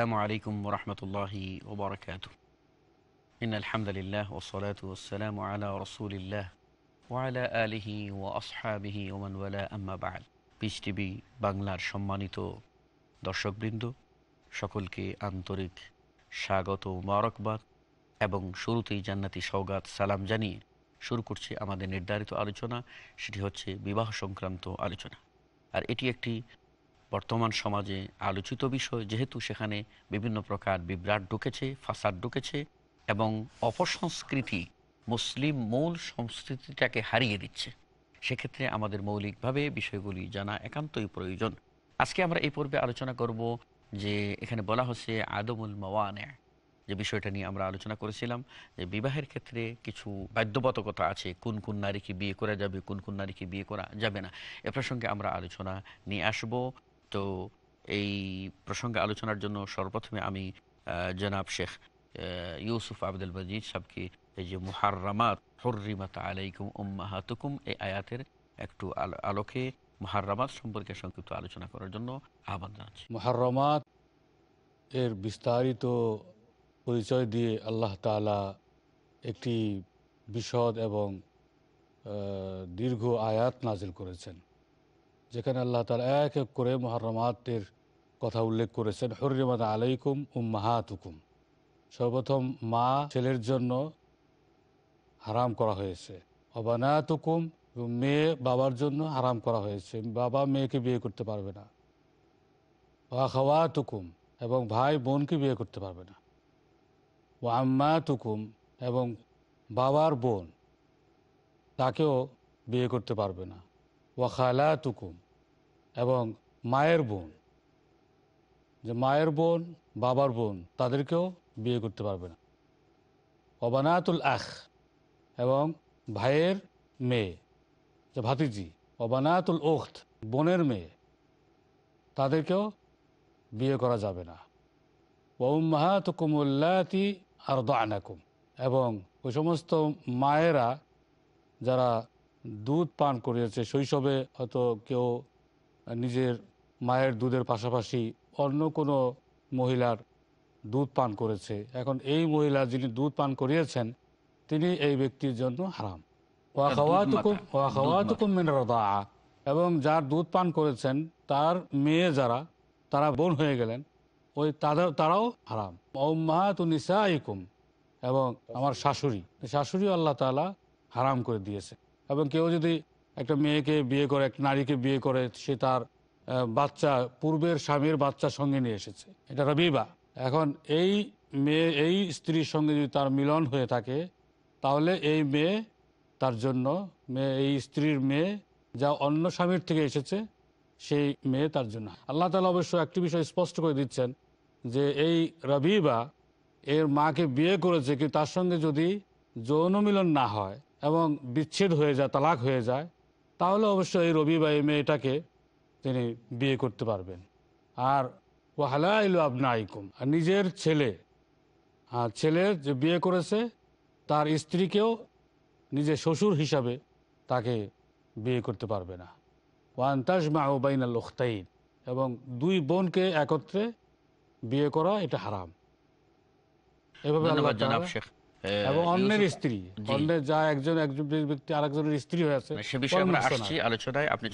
আসসালামু আলাইকুম রহমতুল্লাহি ওবরাকাত ইন আলহামদুলিল্লাহ ওসলাত ওসালাম আলা রসুলিল্লাহ ওয়ালা আলিহি ও আসহাবিহি ওমানওয়ালা আম্মাবাল পিস টিভি বাংলার সম্মানিত দর্শকবৃন্দ সকলকে আন্তরিক স্বাগত মারকবাদ এবং শুরুতেই জান্নাতি সৌগাত সালাম জানিয়ে শুরু করছি আমাদের নির্ধারিত আলোচনা সেটি হচ্ছে বিবাহ সংক্রান্ত আলোচনা আর এটি একটি বর্তমান সমাজে আলোচিত বিষয় যেহেতু সেখানে বিভিন্ন প্রকার বিভ্রাট ঢুকেছে ফাসাদ ঢুকেছে এবং অপসংস্কৃতি মুসলিম মূল সংস্কৃতিটাকে হারিয়ে দিচ্ছে সেক্ষেত্রে আমাদের মৌলিকভাবে বিষয়গুলি জানা একান্তই প্রয়োজন আজকে আমরা এই পর্বে আলোচনা করব যে এখানে বলা হচ্ছে আদমুল মওয়ান যে বিষয়টা নিয়ে আমরা আলোচনা করেছিলাম যে বিবাহের ক্ষেত্রে কিছু বাধ্যবাধকতা আছে কোন কোন নারীকে বিয়ে করা যাবে কোন কোন নারীকে বিয়ে করা যাবে না এ প্রসঙ্গে আমরা আলোচনা নিয়ে আসবো তো এই প্রসঙ্গে আলোচনার জন্য সর্বপ্রথমে আমি জনাব শেখ ইউসুফ আবদুল মজিদ সাহকে এই যে মুহাররামাত হরিমাত আলাইকুম উম্মাহাতুকুম এই আয়াতের একটু আলোকে মহারমাত সম্পর্কে সংক্ষিপ্ত আলোচনা করার জন্য আহ্বান জানাচ্ছি মহারমাত এর বিস্তারিত পরিচয় দিয়ে আল্লাহ তালা একটি বিশদ এবং দীর্ঘ আয়াত নাজিল করেছেন যেখানে আল্লাহ তালা এক এক করে মহরমাতের কথা উল্লেখ করেছেন হরিমাত আলাইকুম উম্মাহাতুকুম সর্বপ্রথম মা ছেলের জন্য হারাম করা হয়েছে অবানাতুকুম মেয়ে বাবার জন্য হারাম করা হয়েছে বাবা মেয়েকে বিয়ে করতে পারবে না ওয়া খাওয়া তুকুম এবং ভাই বোনকে বিয়ে করতে পারবে না ও আম্মা তুকুম এবং বাবার বোন তাকেও বিয়ে করতে পারবে না ওয়াখালা তুকুম এবং মায়ের বোন যে মায়ের বোন বাবার বোন তাদেরকেও বিয়ে করতে পারবে না অবানাতুল আখ এবং ভাইয়ের মেয়ে যে ভাতিজি অবানাতুল ওখত বোনের মেয়ে তাদেরকেও বিয়ে করা যাবে না ওম্মাহাত কুমুল্লাতি আর দানাকুম এবং ওই সমস্ত মায়েরা যারা দুধ পান করিয়েছে শৈশবে হয়তো কেউ নিজের মায়ের দুধের পাশাপাশি অন্য কোনো মহিলার দুধ পান করেছে এখন এই মহিলা যিনি দুধ পান করিয়েছেন তিনি এই ব্যক্তির জন্য হারাম এবং যার দুধ পান করেছেন তার মেয়ে যারা তারা বোন হয়ে গেলেন ওই তাদের তারাও হারাম ওম্মাহাতুনিসা ইকুম এবং আমার শাশুড়ি শাশুড়ি আল্লাহ তালা হারাম করে দিয়েছে এবং কেউ যদি একটা মেয়েকে বিয়ে করে একটা নারীকে বিয়ে করে সে তার বাচ্চা পূর্বের স্বামীর বাচ্চা সঙ্গে নিয়ে এসেছে এটা রবিবা এখন এই মেয়ে এই স্ত্রীর সঙ্গে যদি তার মিলন হয়ে থাকে তাহলে এই মেয়ে তার জন্য মেয়ে এই স্ত্রীর মেয়ে যা অন্য স্বামীর থেকে এসেছে সেই মেয়ে তার জন্য আল্লাহ তালা অবশ্য একটি বিষয় স্পষ্ট করে দিচ্ছেন যে এই রবিবা এর মাকে বিয়ে করেছে কিন্তু তার সঙ্গে যদি যৌন মিলন না হয় এবং বিচ্ছেদ হয়ে যায় তালাক হয়ে যায় তাহলে অবশ্যই এই রবি বা এই মেয়েটাকে তিনি বিয়ে করতে পারবেন আর ও হালাইল আইকুম আর নিজের ছেলে আর ছেলের যে বিয়ে করেছে তার স্ত্রীকেও নিজের শ্বশুর হিসাবে তাকে বিয়ে করতে পারবে না ওয়ান তাজমা ওবাইন আল উখতাইন এবং দুই বোনকে একত্রে বিয়ে করা এটা হারাম এভাবে আল্লাহ শেখ হ্যাঁ, এবং অন্যের স্ত্রী যা একজন একজন ব্যক্তি আরেকজনের স্ত্রী হয়ে আছে সে বিষয়ে আমরা আসছি আলোচনায় আপনি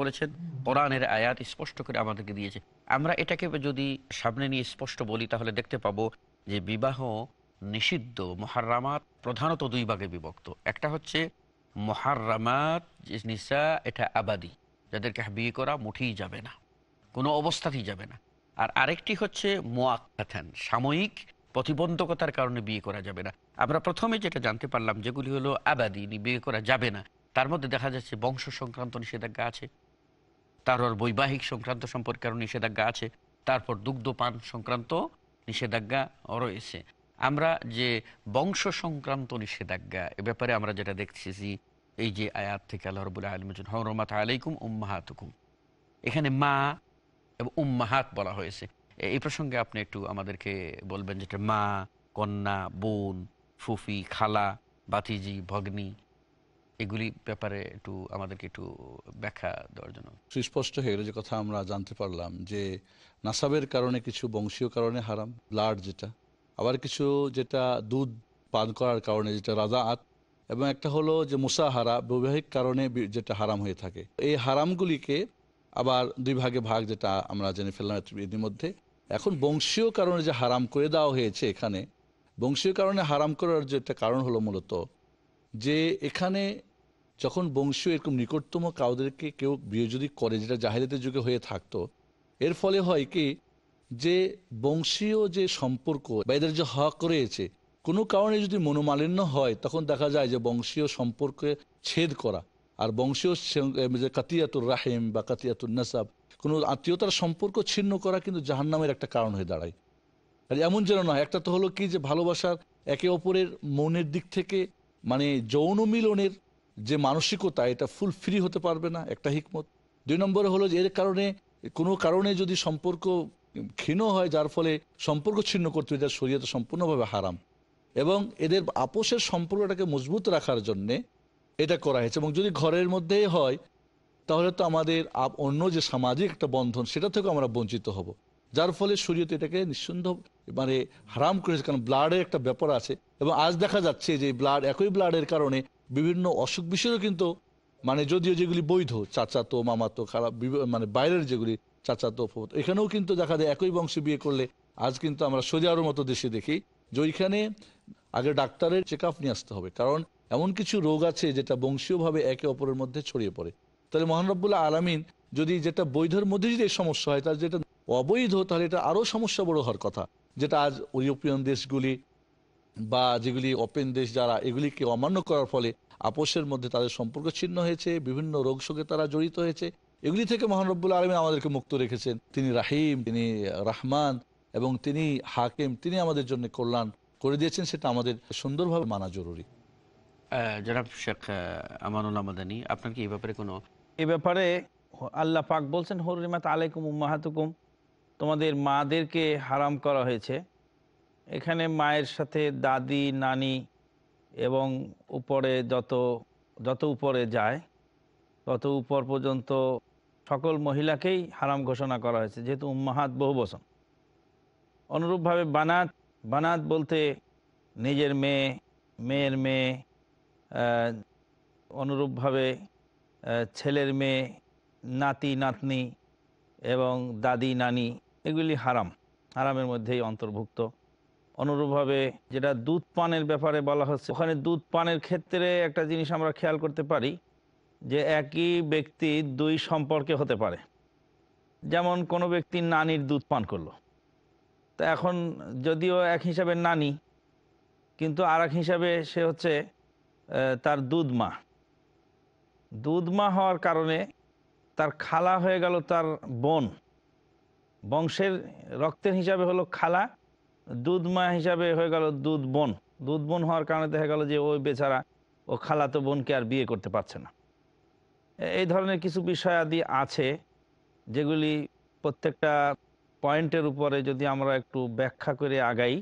বলেছেন কোরআনের আয়াত স্পষ্ট করে আমাদেরকে দিয়েছে আমরা এটাকে যদি সামনে নিয়ে স্পষ্ট বলি তাহলে দেখতে পাবো যে বিবাহ নিষিদ্ধ মহারামাত প্রধানত দুই ভাগে বিভক্ত একটা হচ্ছে মহারামাত নিসা এটা আবাদি যাদেরকে বিয়ে করা মুঠেই যাবে না কোনো অবস্থাতেই যাবে না আর আরেকটি হচ্ছে মোয়াক্কাথান সাময়িক প্রতিবন্ধকতার কারণে বিয়ে করা যাবে না আমরা প্রথমে যেটা জানতে পারলাম যেগুলি হলো আবাদি বিয়ে করা যাবে না তার মধ্যে দেখা যাচ্ছে বংশ সংক্রান্ত নিষেধাজ্ঞা আছে তারপর বৈবাহিক সংক্রান্ত সম্পর্কে আরও নিষেধাজ্ঞা আছে তারপর দুগ্ধ পান সংক্রান্ত নিষেধাজ্ঞা রয়েছে আমরা যে বংশ সংক্রান্ত নিষেধাজ্ঞা এ ব্যাপারে আমরা যেটা দেখছি যে এই যে আয়াত থেকে আল্লাহ রবুল্লাহ আলমজন হরমাত আলাইকুম উম্মাহাতুকুম এখানে মা এবং উম্মাহাত বলা হয়েছে এই প্রসঙ্গে আপনি একটু আমাদেরকে বলবেন যেটা মা কন্যা বোন ফুফি খালা বাতিজি ভগ্নি এগুলি ব্যাপারে একটু আমাদেরকে একটু ব্যাখ্যা দেওয়ার জন্য সুস্পষ্ট হয়ে গেল যে কথা আমরা জানতে পারলাম যে নাসাবের কারণে কিছু বংশীয় কারণে হারাম ব্লাড যেটা আবার কিছু যেটা দুধ পান করার কারণে যেটা রাজা আত এবং একটা হলো যে মুসাহারা বৈবাহিক কারণে যেটা হারাম হয়ে থাকে এই হারামগুলিকে আবার দুই ভাগে ভাগ যেটা আমরা জেনে ফেললাম ইতিমধ্যে এখন বংশীয় কারণে যে হারাম করে দেওয়া হয়েছে এখানে বংশীয় কারণে হারাম করার যে একটা কারণ হলো মূলত যে এখানে যখন বংশীয় এরকম নিকটতম কাউদেরকে কেউ বিয়ে যদি করে যেটা জাহেদাতের যুগে হয়ে থাকতো এর ফলে হয় কি যে বংশীয় যে সম্পর্ক বা এদের যে হক রয়েছে কোনো কারণে যদি মনোমালিন্য হয় তখন দেখা যায় যে বংশীয় সম্পর্কে ছেদ করা আর বংশীয় যে কাতিয়াতুর রাহিম বা কাতিয়াতুর নাসাব কোনো আত্মীয়তার সম্পর্ক ছিন্ন করা কিন্তু জাহান্নামের একটা কারণ হয়ে দাঁড়ায় আর এমন যেন নয় একটা তো হলো কি যে ভালোবাসার একে অপরের মনের দিক থেকে মানে যৌন মিলনের যে মানসিকতা এটা ফুল ফ্রি হতে পারবে না একটা হিকমত দুই নম্বরে হলো যে এর কারণে কোনো কারণে যদি সম্পর্ক ক্ষীণ হয় যার ফলে সম্পর্ক ছিন্ন করতে হবে এটা শরীয়তে সম্পূর্ণভাবে হারাম এবং এদের আপোষের সম্পর্কটাকে মজবুত রাখার জন্যে এটা করা হয়েছে এবং যদি ঘরের মধ্যেই হয় তাহলে তো আমাদের অন্য যে সামাজিক একটা বন্ধন সেটা থেকেও আমরা বঞ্চিত হব যার ফলে শরীয়ত এটাকে নিঃসন্দেহ মানে হারাম করেছে কারণ ব্লাডের একটা ব্যাপার আছে এবং আজ দেখা যাচ্ছে যে ব্লাড একই ব্লাডের কারণে বিভিন্ন অসুখ বিষয়েও কিন্তু মানে যদিও যেগুলি বৈধ চাচাতো মামাতো খারাপ মানে বাইরের যেগুলি চাচাতো ফোতো এখানেও কিন্তু দেখা যায় একই বংশে বিয়ে করলে আজ কিন্তু আমরা সৌদি আরও মতো দেশে দেখি যে ওইখানে আগে ডাক্তারের চেক আপ নিয়ে আসতে হবে কারণ এমন কিছু রোগ আছে যেটা বংশীয়ভাবে একে অপরের মধ্যে ছড়িয়ে পড়ে তাহলে মহানরবুল্লাহ আলামিন যদি যেটা বৈধর মধ্যে যদি সমস্যা হয় তাহলে যেটা অবৈধ তাহলে এটা আরও সমস্যা বড় হওয়ার কথা যেটা আজ ইউরোপিয়ান দেশগুলি বা যেগুলি ওপেন দেশ যারা এগুলিকে অমান্য করার ফলে আপোষের মধ্যে তাদের সম্পর্ক ছিন্ন হয়েছে বিভিন্ন রোগ সঙ্গে তারা জড়িত হয়েছে এগুলি থেকে মহানরবুল আলমিন আমাদেরকে মুক্ত রেখেছেন তিনি রাহিম তিনি রাহমান এবং তিনি হাকিম তিনি আমাদের জন্য কল্যাণ করে দিয়েছেন সেটা আমাদের সুন্দরভাবে মানা জরুরি জনাব শেখ আমানুল্লাহ মাদানী আপনার কি এই ব্যাপারে কোনো এ ব্যাপারে আল্লাহ পাক বলছেন হরিমাত আলাইকুম উম্মাহাতুকুম তোমাদের মাদেরকে হারাম করা হয়েছে এখানে মায়ের সাথে দাদি নানি এবং উপরে যত যত উপরে যায় তত উপর পর্যন্ত সকল মহিলাকেই হারাম ঘোষণা করা হয়েছে যেহেতু উম্মাহাত বহু বসন অনুরূপভাবে বানাত বানাত বলতে নিজের মেয়ে মেয়ের মেয়ে অনুরূপভাবে ছেলের মেয়ে নাতি নাতনি এবং দাদি নানি এগুলি হারাম হারামের মধ্যেই অন্তর্ভুক্ত অনুরূপভাবে যেটা দুধ পানের ব্যাপারে বলা হচ্ছে ওখানে দুধ পানের ক্ষেত্রে একটা জিনিস আমরা খেয়াল করতে পারি যে একই ব্যক্তি দুই সম্পর্কে হতে পারে যেমন কোনো ব্যক্তি নানির দুধ পান করলো তা এখন যদিও এক হিসাবে নানি কিন্তু আর হিসাবে সে হচ্ছে তার দুধ মা দুধ মা হওয়ার কারণে তার খালা হয়ে গেল তার বোন বংশের রক্তের হিসাবে হলো খালা দুধ মা হিসাবে হয়ে গেল দুধ বোন দুধ বোন হওয়ার কারণে দেখা গেল যে ওই বেচারা ও খালা তো বোনকে আর বিয়ে করতে পারছে না এই ধরনের কিছু বিষয়াদি আছে যেগুলি প্রত্যেকটা পয়েন্টের উপরে যদি আমরা একটু ব্যাখ্যা করে আগাই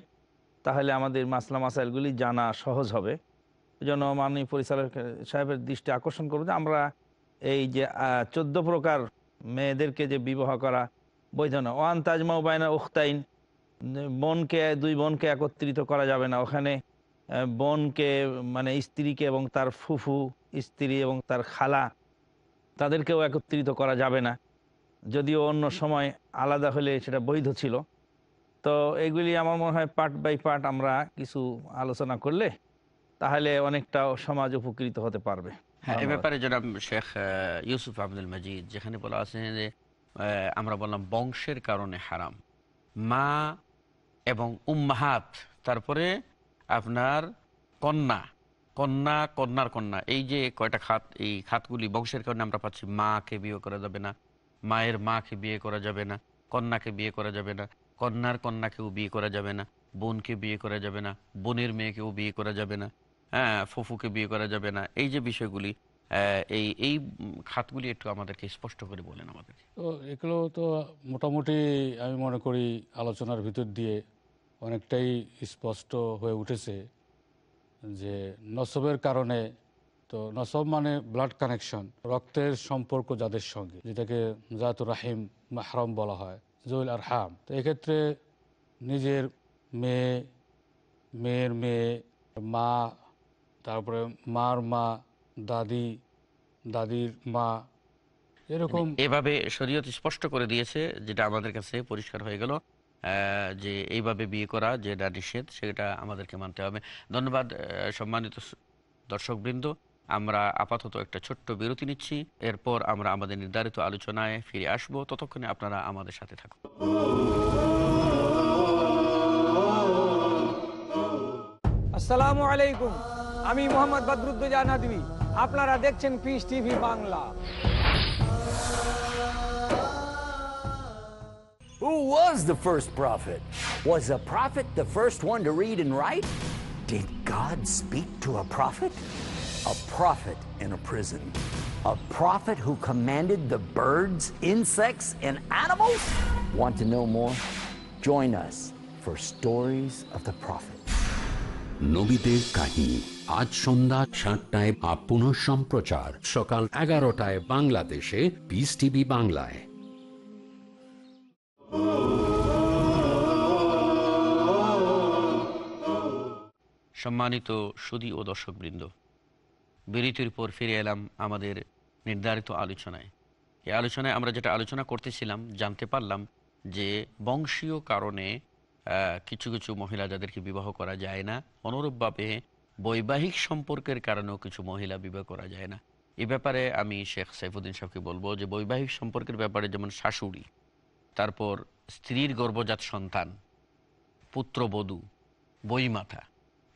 তাহলে আমাদের মাসলা মাসাইলগুলি জানা সহজ হবে যেন মাননীয় পরিচালক সাহেবের দৃষ্টি আকর্ষণ করবো যে আমরা এই যে চোদ্দ প্রকার মেয়েদেরকে যে বিবাহ করা বৈধ না ওয়ান তাজমা বাইনা উখতাইন বোনকে দুই বোনকে একত্রিত করা যাবে না ওখানে বোনকে মানে স্ত্রীকে এবং তার ফুফু স্ত্রী এবং তার খালা তাদেরকেও একত্রিত করা যাবে না যদিও অন্য সময় আলাদা হলে সেটা বৈধ ছিল তো এগুলি আমার মনে হয় পার্ট বাই পার্ট আমরা কিছু আলোচনা করলে তাহলে অনেকটা সমাজ উপকৃত হতে পারবে হ্যাঁ এ ব্যাপারে জনাব শেখ ইউসুফ আব্দুল মজিদ যেখানে বলা আছে যে আমরা বললাম বংশের কারণে হারাম মা এবং উম্মাহাত তারপরে আপনার কন্যা কন্যা কন্যার কন্যা এই যে কয়টা খাত এই খাতগুলি বংশের কারণে আমরা পাচ্ছি মাকে বিয়ে করা যাবে না মায়ের মাকে বিয়ে করা যাবে না কন্যাকে বিয়ে করা যাবে না কন্যার কন্যাকেও বিয়ে করা যাবে না বোনকে বিয়ে করা যাবে না বোনের মেয়েকেও বিয়ে করা যাবে না হ্যাঁ বিয়ে করা যাবে না এই যে বিষয়গুলি এই এই খাতগুলি একটু আমাদেরকে স্পষ্ট করে বলেন আমাদের তো এগুলো তো মোটামুটি আমি মনে করি আলোচনার ভিতর দিয়ে অনেকটাই স্পষ্ট হয়ে উঠেছে যে নসবের কারণে তো নসব মানে ব্লাড কানেকশন রক্তের সম্পর্ক যাদের সঙ্গে যেটাকে জাতুর রাহিম মাহরম বলা হয় জুল আর হাম তো এক্ষেত্রে নিজের মেয়ে মেয়ের মেয়ে মা তারপরে মার মা দাদি দাদির মা এরকম মানে এভাবে শরীয়ত স্পষ্ট করে দিয়েছে যেটা আমাদের কাছে পরিষ্কার হয়ে গেল যে এইভাবে বিয়ে করা যেটা নিষেধ সেটা আমাদেরকে মানতে হবে ধন্যবাদ সম্মানিত দর্শকবৃন্দ আমরা আপাতত একটা ছোট্ট বিরতি নিচ্ছি এরপর আমরা আমাদের নির্ধারিত আলোচনায় ফিরে আসব ততক্ষণে আপনারা আমাদের সাথে থাকুন আসসালামু আলাইকুম আমি মোহাম্মদ বদরুদ্দোজা নদী আপনারা দেখছেন Peace TV Bangla Who was the first prophet? Was a prophet the first one to read and write? Did God speak to a prophet? A prophet in a prison. A prophet who commanded the birds, insects, and animals? Want to know more? Join us for Stories of the Prophet. Nobide কাহিনী আজ সন্ধ্যা সাতটায় up পুনঃ সম্প্রচার সকাল এগারোটায় বাংলাদেশে piece TV বাংলায় সম্মানিত সুদী ও দর্শকবৃন্দ বিরতির পর ফিরে এলাম আমাদের নির্ধারিত আলোচনায় এই আলোচনায় আমরা যেটা আলোচনা করতেছিলাম জানতে পারলাম যে বংশীয় কারণে কিছু কিছু মহিলা যাদেরকে বিবাহ করা যায় না অনুরূপভাবে বৈবাহিক সম্পর্কের কারণেও কিছু মহিলা বিবাহ করা যায় না এ ব্যাপারে আমি শেখ সাইফুদ্দিন সাহকে বলবো যে বৈবাহিক সম্পর্কের ব্যাপারে যেমন শাশুড়ি তারপর স্ত্রীর গর্ভজাত সন্তান পুত্রবধূ বইমাথা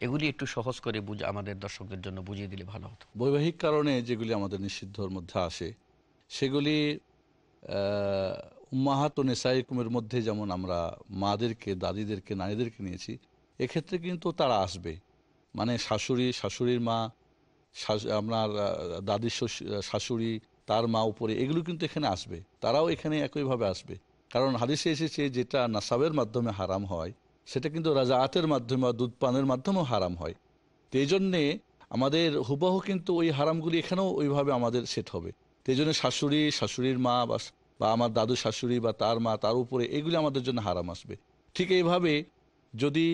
এগুলি একটু সহজ করে বুঝ আমাদের দর্শকদের জন্য বুঝিয়ে দিলে ভালো হতো বৈবাহিক কারণে যেগুলি আমাদের নিষিদ্ধর মধ্যে আসে সেগুলি উম্মাহাত ও নেশাইকুমের মধ্যে যেমন আমরা মাদেরকে দাদিদেরকে নারীদেরকে নিয়েছি এক্ষেত্রে কিন্তু তারা আসবে মানে শাশুড়ি শাশুড়ির মা আপনার দাদির শাশুড়ি তার মা উপরে এগুলো কিন্তু এখানে আসবে তারাও এখানে একইভাবে আসবে কারণ হাদিসে এসেছে যেটা নাসাবের মাধ্যমে হারাম হয় সেটা কিন্তু রাজা আতের মাধ্যমে বা দুধ পানের মাধ্যমেও হারাম হয় তো এই জন্যে আমাদের হুবাহ কিন্তু ওই হারামগুলি এখানেও ওইভাবে আমাদের সেট হবে তো এই জন্য শাশুড়ি শাশুড়ির মা বা বা আমার দাদু শাশুড়ি বা তার মা তার উপরে এগুলি আমাদের জন্য হারাম আসবে ঠিক এইভাবে যদি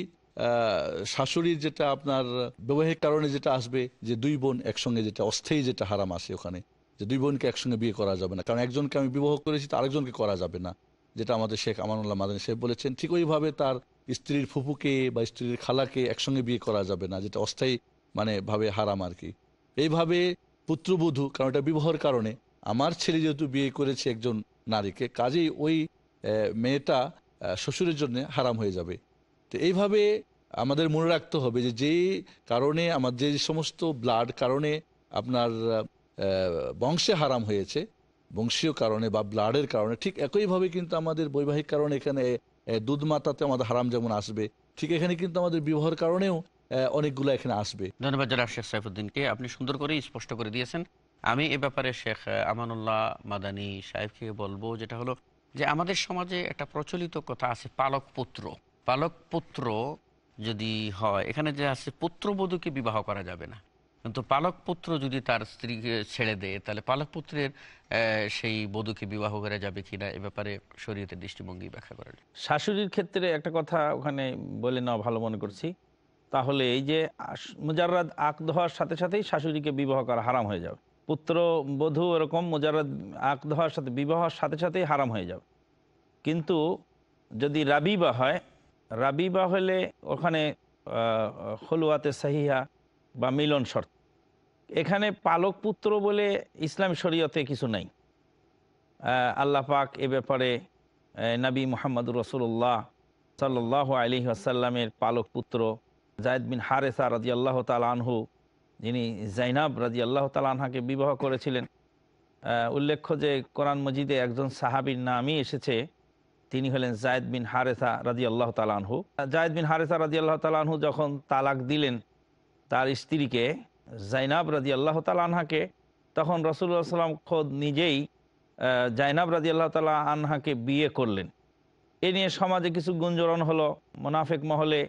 শাশুড়ির যেটা আপনার বৈবাহিক কারণে যেটা আসবে যে দুই বোন একসঙ্গে যেটা অস্থায়ী যেটা হারাম আছে ওখানে যে দুই বোনকে একসঙ্গে বিয়ে করা যাবে না কারণ একজনকে আমি বিবাহ করেছি তো আরেকজনকে করা যাবে না যেটা আমাদের শেখ আমানুল্লাহ মাদানী সাহেব বলেছেন ঠিক ওইভাবে তার স্ত্রীর ফুপুকে বা স্ত্রীর খালাকে একসঙ্গে বিয়ে করা যাবে না যেটা অস্থায়ী মানে ভাবে হারাম আর কি এইভাবে পুত্রবধূ কারণ এটা বিবাহর কারণে আমার ছেলে যেহেতু বিয়ে করেছে একজন নারীকে কাজেই ওই মেয়েটা শ্বশুরের জন্য হারাম হয়ে যাবে তো এইভাবে আমাদের মনে রাখতে হবে যে যে কারণে আমার যে সমস্ত ব্লাড কারণে আপনার বংশে হারাম হয়েছে বংশীয় কারণে বা ব্লাডের কারণে ঠিক একইভাবে কিন্তু আমাদের বৈবাহিক কারণে এখানে দুধ মাতাতে আমাদের হারাম যেমন আসবে ঠিক এখানে কিন্তু আমাদের বিবাহের কারণেও অনেকগুলো এখানে আসবে ধন্যবাদ জানা শেখ সাইফুদ্দিনকে আপনি সুন্দর করে স্পষ্ট করে দিয়েছেন আমি এ ব্যাপারে শেখ আমানুল্লাহ মাদানী সাহেবকে বলবো যেটা হলো যে আমাদের সমাজে একটা প্রচলিত কথা আছে পালক পুত্র পালক পুত্র যদি হয় এখানে যে আছে পুত্রবধূকে বিবাহ করা যাবে না কিন্তু পালক পুত্র যদি তার স্ত্রীকে ছেড়ে দেয় তাহলে পালক পুত্রের সেই বধূকে বিবাহ করা যাবে কিনা এ ব্যাপারে শরীরের দৃষ্টিভঙ্গি ব্যাখ্যা করা যায় শাশুড়ির ক্ষেত্রে একটা কথা ওখানে বলে নেওয়া ভালো মনে করছি তাহলে এই যে মুজাররাদ আকদ হওয়ার সাথে সাথেই শাশুড়িকে বিবাহ করা হারাম হয়ে যাবে পুত্র বধূ এরকম মুজাররাদ আকদ হওয়ার সাথে বিবাহ সাথে সাথেই হারাম হয়ে যাবে কিন্তু যদি রাবিবা হয় রাবিবা হলে ওখানে হলুয়াতে সাহিয়া বা মিলন শর্ত এখানে পালক পুত্র বলে ইসলাম শরীয়তে কিছু নাই আল্লাহ পাক এ ব্যাপারে নবী মোহাম্মদ রসুল্লাহ সাল্লাহ আলী আসাল্লামের পালক পুত্র জায়দ বিন হারেসা রাজি আল্লাহ তালহু যিনি জাইনাব রাজি আল্লাহ তালানহাকে বিবাহ করেছিলেন উল্লেখ্য যে কোরআন মজিদে একজন সাহাবির নামই এসেছে তিনি হলেন জায়দ বিন হারেসা রাজি আল্লাহ তালানহু জায়দ বিন হারেসা রাজি আল্লাহ তালানহু যখন তালাক দিলেন তার স্ত্রীকে জাইনাব রাজি আল্লাহ তালানহাকে তখন রসুল্লাহ সাল্লাম খোদ নিজেই জাইনাব রাজি আল্লাহ তালা আনহাকে বিয়ে করলেন এ নিয়ে সমাজে কিছু গুঞ্জরণ হলো মোনাফেক মহলে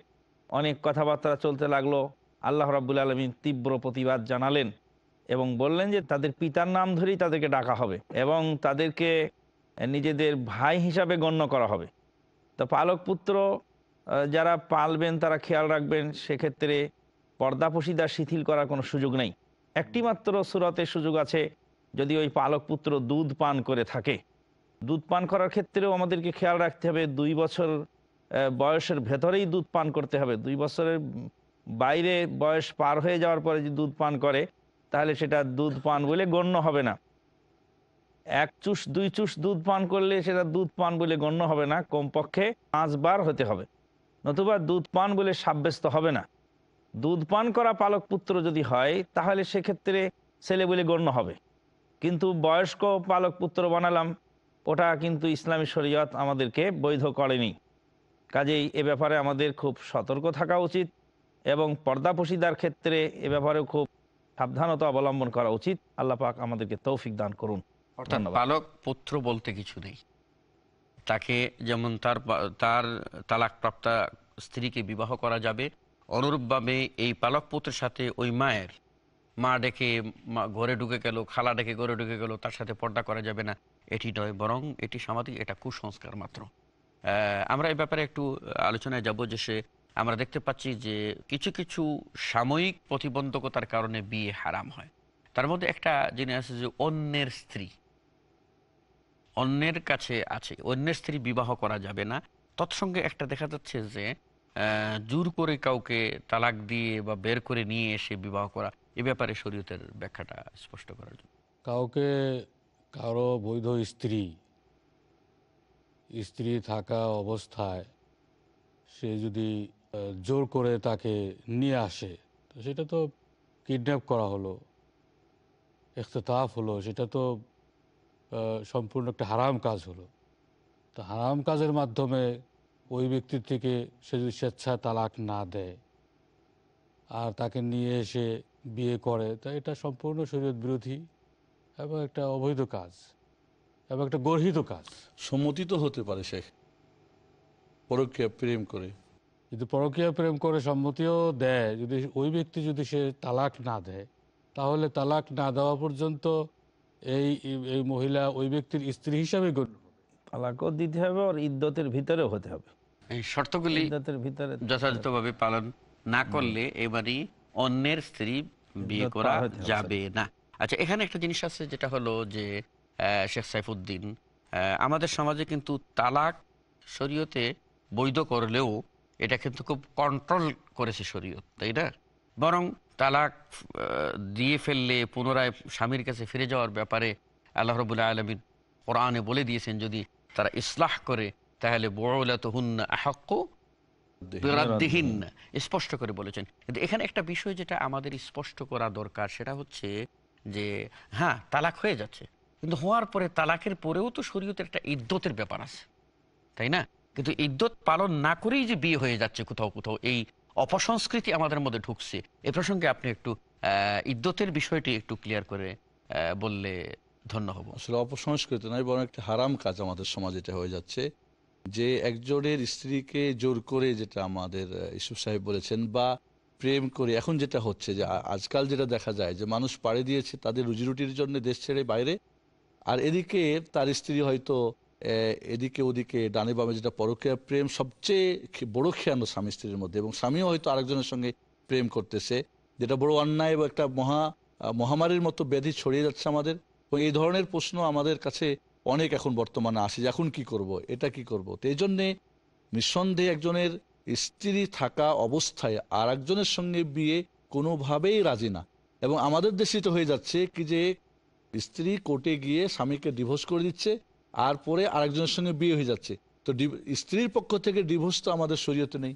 অনেক কথাবার্তা চলতে লাগলো আল্লাহ রাবুল আলমী তীব্র প্রতিবাদ জানালেন এবং বললেন যে তাদের পিতার নাম ধরেই তাদেরকে ডাকা হবে এবং তাদেরকে নিজেদের ভাই হিসাবে গণ্য করা হবে তো পালক পুত্র যারা পালবেন তারা খেয়াল রাখবেন সেক্ষেত্রে পর্দাপোশিদা শিথিল করার কোনো সুযোগ নেই একটিমাত্র সুরতের সুরতে সুযোগ আছে যদি ওই পালক পুত্র দুধ পান করে থাকে দুধ পান করার ক্ষেত্রেও আমাদেরকে খেয়াল রাখতে হবে দুই বছর বয়সের ভেতরেই দুধ পান করতে হবে দুই বছরের বাইরে বয়স পার হয়ে যাওয়ার পরে যদি দুধ পান করে তাহলে সেটা দুধ পান বলে গণ্য হবে না এক চুষ দুই চুষ দুধ পান করলে সেটা দুধ পান বলে গণ্য হবে না কমপক্ষে পাঁচবার হতে হবে নতুবা দুধ পান বলে সাব্যস্ত হবে না দুধ পান করা পালক পুত্র যদি হয় তাহলে সেক্ষেত্রে ছেলে বলে গণ্য হবে কিন্তু বয়স্ক পালক পুত্র বানালাম ওটা কিন্তু ইসলামী শরীয়ত আমাদেরকে বৈধ করেনি কাজেই এ ব্যাপারে আমাদের খুব সতর্ক থাকা উচিত এবং পর্দাপোশিদার ক্ষেত্রে এ ব্যাপারেও খুব সাবধানতা অবলম্বন করা উচিত আল্লাহ পাক আমাদেরকে তৌফিক দান করুন অর্থাৎ পালক পুত্র বলতে কিছু নেই তাকে যেমন তার তার তালাকপ্রাপ্তা স্ত্রীকে বিবাহ করা যাবে অনুরূপভাবে এই পালক পুত্রের সাথে ওই মায়ের মা ডেকে ঘরে ঢুকে গেল খালা ডেকে ঘরে ঢুকে গেল তার সাথে পর্দা করা যাবে না এটি নয় বরং এটি সামাজিক এটা কুসংস্কার মাত্র আমরা এই ব্যাপারে একটু আলোচনায় যাব যে সে আমরা দেখতে পাচ্ছি যে কিছু কিছু সাময়িক প্রতিবন্ধকতার কারণে বিয়ে হারাম হয় তার মধ্যে একটা জিনিস আছে যে অন্যের স্ত্রী অন্যের কাছে আছে অন্যের স্ত্রী বিবাহ করা যাবে না তৎসঙ্গে একটা দেখা যাচ্ছে যে জোর করে কাউকে তালাক দিয়ে বা বের করে নিয়ে এসে বিবাহ করা এ ব্যাপারে শরীয়তের ব্যাখ্যাটা স্পষ্ট করার জন্য কাউকে কারো বৈধ স্ত্রী স্ত্রী থাকা অবস্থায় সে যদি জোর করে তাকে নিয়ে আসে সেটা তো কিডন্যাপ করা হলো এখতাফ হলো সেটা তো সম্পূর্ণ একটা হারাম কাজ হলো তো হারাম কাজের মাধ্যমে ওই ব্যক্তির থেকে সে যদি স্বেচ্ছায় তালাক না দেয় আর তাকে নিয়ে এসে বিয়ে করে তা এটা সম্পূর্ণ শরীয়ত বিরোধী এবং একটা অবৈধ কাজ এবং একটা গর্হিত কাজ সম্মতিত হতে পারে সে পরকীয়া প্রেম করে যদি পরকীয়া প্রেম করে সম্মতিও দেয় যদি ওই ব্যক্তি যদি সে তালাক না দেয় তাহলে তালাক না দেওয়া পর্যন্ত এই এই মহিলা ওই ব্যক্তির স্ত্রী হিসাবে গণ্য তালাকও দিতে হবে আর ইদ্যতের ভিতরেও হতে হবে এই শর্তগুলি ইদ্যতের ভিতরে যথাযথভাবে পালন না করলে এবারই অন্যের স্ত্রী বিয়ে করা যাবে না আচ্ছা এখানে একটা জিনিস আছে যেটা হলো যে শেখ সাইফুদ্দিন আমাদের সমাজে কিন্তু তালাক শরীয়তে বৈধ করলেও এটা কিন্তু খুব কন্ট্রোল করেছে শরীয়ত তাই না বরং তালাক দিয়ে ফেললে পুনরায় স্বামীর কাছে ফিরে যাওয়ার ব্যাপারে আল্লাহ রবুল্লা আলমী কোরআনে বলে দিয়েছেন যদি তারা ইসলাহ করে তাহলে বড়লা তো হুন আহক্য স্পষ্ট করে বলেছেন কিন্তু এখানে একটা বিষয় যেটা আমাদের স্পষ্ট করা দরকার সেটা হচ্ছে যে হ্যাঁ তালাক হয়ে যাচ্ছে কিন্তু হওয়ার পরে তালাকের পরেও তো শরীয়তের একটা ইদ্যতের ব্যাপার আছে তাই না কিন্তু ইদ্যত পালন না করেই যে বিয়ে হয়ে যাচ্ছে কোথাও কোথাও এই অপসংস্কৃতি আমাদের মধ্যে ঢুকছে এ প্রসঙ্গে আপনি একটু ইদ্যতের বিষয়টি একটু ক্লিয়ার করে বললে ধন্য হব আসলে অপসংস্কৃতি নয় বরং একটা হারাম কাজ আমাদের সমাজে এটা হয়ে যাচ্ছে যে একজনের স্ত্রীকে জোর করে যেটা আমাদের ইসুফ সাহেব বলেছেন বা প্রেম করে এখন যেটা হচ্ছে যে আজকাল যেটা দেখা যায় যে মানুষ পাড়ে দিয়েছে তাদের রুজিরুটির জন্য দেশ ছেড়ে বাইরে আর এদিকে তার স্ত্রী হয়তো এদিকে ওদিকে ডানে বামে যেটা পরকীয়া প্রেম সবচেয়ে বড় খেয়ানো স্বামী স্ত্রীর মধ্যে এবং স্বামীও হয়তো আরেকজনের সঙ্গে প্রেম করতেছে যেটা বড় অন্যায় এবং একটা মহা মহামারীর মতো ব্যাধি ছড়িয়ে যাচ্ছে আমাদের এবং এই ধরনের প্রশ্ন আমাদের কাছে অনেক এখন বর্তমানে আসে যে এখন কি করব এটা কি করব তো এই জন্যে নিঃসন্দেহে একজনের স্ত্রী থাকা অবস্থায় আর একজনের সঙ্গে বিয়ে কোনোভাবেই রাজি না এবং আমাদের দেশে তো হয়ে যাচ্ছে কি যে স্ত্রী কোর্টে গিয়ে স্বামীকে ডিভোর্স করে দিচ্ছে আর পরে আরেকজনের সঙ্গে বিয়ে হয়ে যাচ্ছে তো স্ত্রীর পক্ষ থেকে ডিভোর্স তো আমাদের শরীয়তে নেই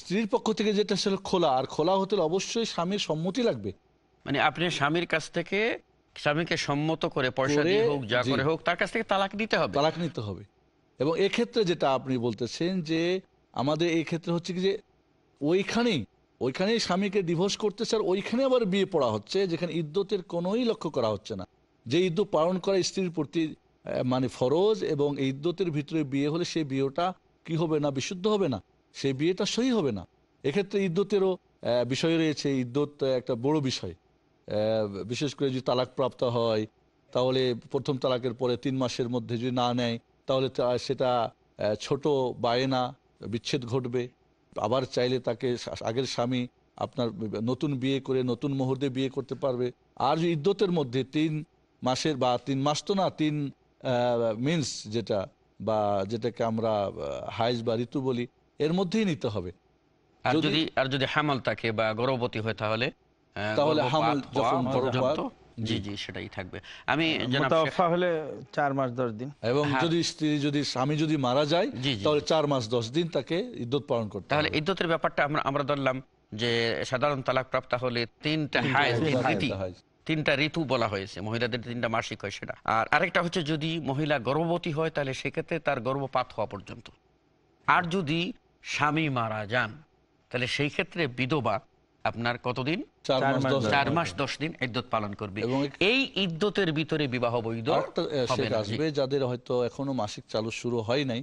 স্ত্রীর পক্ষ থেকে যেটা সেটা খোলা আর খোলা হতে অবশ্যই স্বামীর সম্মতি লাগবে মানে আপনি স্বামীর কাছ থেকে স্বামীকে সম্মত করে পয়সা দিয়ে হোক যা করে হোক তার কাছ থেকে তালাক নিতে হবে তালাক নিতে হবে এবং এক্ষেত্রে যেটা আপনি বলতেছেন যে আমাদের এই ক্ষেত্রে হচ্ছে কি যে ওইখানেই ওইখানেই স্বামীকে ডিভোর্স করতেছে আর ওইখানে আবার বিয়ে পড়া হচ্ছে যেখানে ইদ্যতের কোনোই লক্ষ্য করা হচ্ছে না যে ইদ্যুৎ পালন করা স্ত্রীর প্রতি মানে ফরজ এবং ইদ্যতের ভিতরে বিয়ে হলে সেই বিয়েটা কি হবে না বিশুদ্ধ হবে না সেই বিয়েটা সহি হবে না এক্ষেত্রে ইদ্যতেরও বিষয় রয়েছে ইদ্যত একটা বড় বিষয় বিশেষ করে যদি তালাক প্রাপ্ত হয় তাহলে প্রথম তালাকের পরে তিন মাসের মধ্যে যদি না নেয় তাহলে সেটা ছোট বায়না বিচ্ছেদ ঘটবে আবার চাইলে তাকে আগের স্বামী আপনার নতুন বিয়ে করে নতুন মুহূর্তে বিয়ে করতে পারবে আর ইদ্যতের মধ্যে তিন মাসের বা তিন মাস তো না তিন মিন্স যেটা বা যেটাকে আমরা হাইজ বা ঋতু বলি এর মধ্যেই নিতে হবে আর যদি আর যদি থাকে বা গর্ভবতী হয় তাহলে তাহলে যখন জি জি সেটাই থাকবে আমি হলে চার মাস দশ দিন এবং হ্যাঁ। যদি স্ত্রী যদি স্বামী যদি মারা যায় তাহলে চার মাস দশ দিন তাকে ইদ্যুৎ পালন করতে তাহলে ইদ্যুতের ব্যাপারটা আমরা আমরা ধরলাম যে সাধারণ তালাক প্রাপ্ত হলে তিনটা হাইজ তিনটা ঋতু বলা হয়েছে মহিলাদের তিনটা মাসিক হয় সেটা আর আরেকটা হচ্ছে যদি মহিলা গর্ভবতী হয় তাহলে সেক্ষেত্রে তার গর্ভপাত হওয়া পর্যন্ত আর যদি স্বামী মারা যান তাহলে সেই ক্ষেত্রে বিধবা আপনার কতদিন চার মাস দশ দিন ইদ্যত পালন করবে এবং এই ইদ্যতের ভিতরে বিবাহ বৈধ আসবে যাদের হয়তো এখনো মাসিক চালু শুরু হয় নাই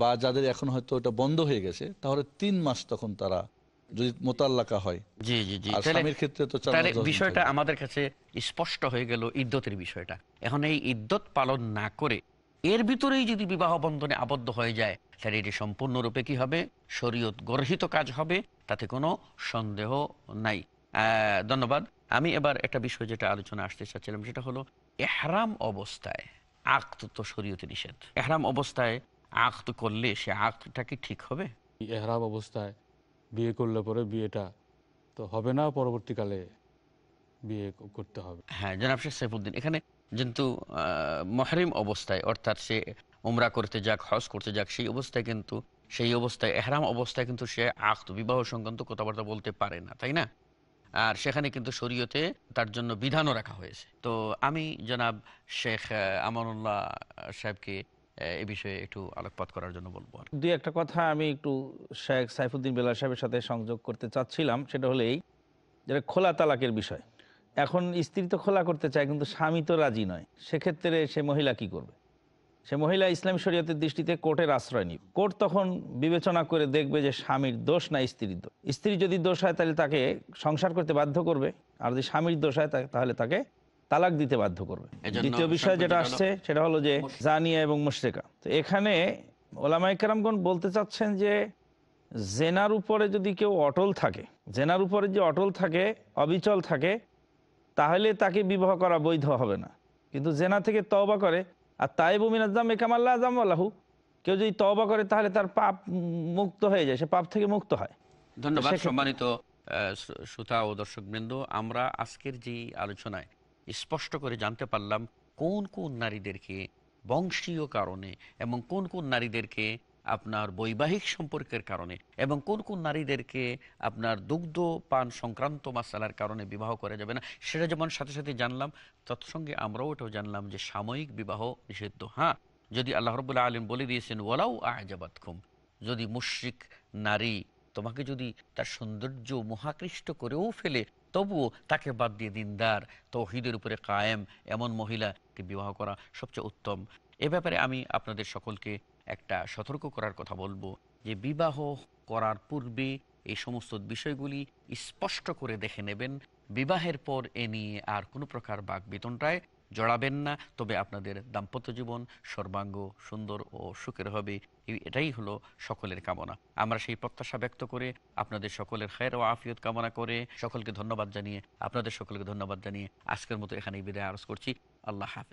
বা যাদের এখন হয়তো ওটা বন্ধ হয়ে গেছে তাহলে তিন মাস তখন তারা যদি মোতাল্লাকা হয় জি জি জি স্বামীর ক্ষেত্রে তো তাহলে বিষয়টা আমাদের কাছে স্পষ্ট হয়ে গেল ইদ্যতের বিষয়টা এখন এই ইদ্যত পালন না করে এর ভিতরেই যদি বিবাহ বন্ধনে আবদ্ধ হয়ে যায় তাহলে এটি সম্পূর্ণরূপে কি হবে শরীয়ত গর্হিত কাজ হবে তাতে কোনো সন্দেহ নাই ধন্যবাদ আমি এবার একটা বিষয় যেটা আলোচনা আসতে চাচ্ছিলাম সেটা হলো এহরাম অবস্থায় আক্ত তো শরীয়তে নিষেধ এহরাম অবস্থায় আক্ত করলে সে আক্তটা কি ঠিক হবে এহরাম অবস্থায় বিয়ে করলে পরে বিয়েটা তো হবে না পরবর্তীকালে বিয়ে করতে হবে হ্যাঁ জনাব শেখ সাইফুদ্দিন এখানে কিন্তু মহারিম অবস্থায় অর্থাৎ সে উমরা করতে যাক হজ করতে যাক সেই অবস্থায় কিন্তু সেই অবস্থায় এহরাম অবস্থায় কিন্তু সে আখত বিবাহ সংক্রান্ত কথাবার্তা বলতে পারে না তাই না আর সেখানে কিন্তু শরীয়তে তার জন্য বিধানও রাখা হয়েছে তো আমি জনাব শেখ আমানুল্লাহ সাহেবকে এ বিষয়ে একটু আলোকপাত করার জন্য বলবো দুই একটা কথা আমি একটু শেখ সাইফুদ্দিন বেলা সাহেবের সাথে সংযোগ করতে চাচ্ছিলাম সেটা হলো এই যেটা খোলা তালাকের বিষয় এখন স্ত্রী তো খোলা করতে চায় কিন্তু স্বামী তো রাজি নয় সেক্ষেত্রে সে মহিলা কি করবে সে মহিলা ইসলাম শরীয়তের দৃষ্টিতে কোর্টের আশ্রয় নিবে কোর্ট তখন বিবেচনা করে দেখবে যে স্বামীর দোষ না স্ত্রীর দোষ স্ত্রী যদি দোষ হয় তাহলে তাকে সংসার করতে বাধ্য করবে আর যদি স্বামীর দোষ হয় তাহলে তাকে তালাক দিতে বাধ্য করবে দ্বিতীয় বিষয় যেটা আসছে সেটা হলো যে জানিয়া এবং মুশ্রেকা তো এখানে ওলামাইকারামগণ বলতে চাচ্ছেন যে জেনার উপরে যদি কেউ অটল থাকে জেনার উপরে যে অটল থাকে অবিচল থাকে তাহলে তাকে বিবাহ করা বৈধ হবে না কিন্তু জেনা থেকে তওবা করে আর তাই বুমিনাজাম একামাল্লা আজাম আল্লাহু কেউ যদি তওবা করে তাহলে তার পাপ মুক্ত হয়ে যায় সে পাপ থেকে মুক্ত হয় ধন্যবাদ সম্মানিত শ্রোতা ও বৃন্দ আমরা আজকের যে আলোচনায় স্পষ্ট করে জানতে পারলাম কোন কোন নারীদেরকে বংশীয় কারণে এবং কোন কোন নারীদেরকে আপনার বৈবাহিক সম্পর্কের কারণে এবং কোন কোন নারীদেরকে আপনার দুগ্ধ পান সংক্রান্ত মাসালার কারণে বিবাহ করা যাবে না সেটা যেমন সাথে সাথে জানলাম তৎসঙ্গে আমরাও এটাও জানলাম যে সাময়িক বিবাহ নিষিদ্ধ হ্যাঁ যদি আল্লাহ রবুল্লা আলম বলে দিয়েছেন ওলাও আহজাবাদ খুম যদি মুশ্রিক নারী তোমাকে যদি তার সৌন্দর্য মহাকৃষ্ট করেও ফেলে তবু তাকে বাদ দিয়ে দিনদার তৌহিদের উপরে কায়েম এমন মহিলাকে বিবাহ করা সবচেয়ে উত্তম এ ব্যাপারে আমি আপনাদের সকলকে একটা সতর্ক করার কথা বলবো যে বিবাহ করার পূর্বে এই সমস্ত বিষয়গুলি স্পষ্ট করে দেখে নেবেন বিবাহের পর এ নিয়ে আর কোনো প্রকার বাক বেতনটায় জড়াবেন না তবে আপনাদের দাম্পত্য জীবন সর্বাঙ্গ সুন্দর ও সুখের হবে এটাই হলো সকলের কামনা আমরা সেই প্রত্যাশা ব্যক্ত করে আপনাদের সকলের খের ও আফিয়ত কামনা করে সকলকে ধন্যবাদ জানিয়ে আপনাদের সকলকে ধন্যবাদ জানিয়ে আজকের মতো এখানেই বিদায় আরজ করছি আল্লাহ হাফেজ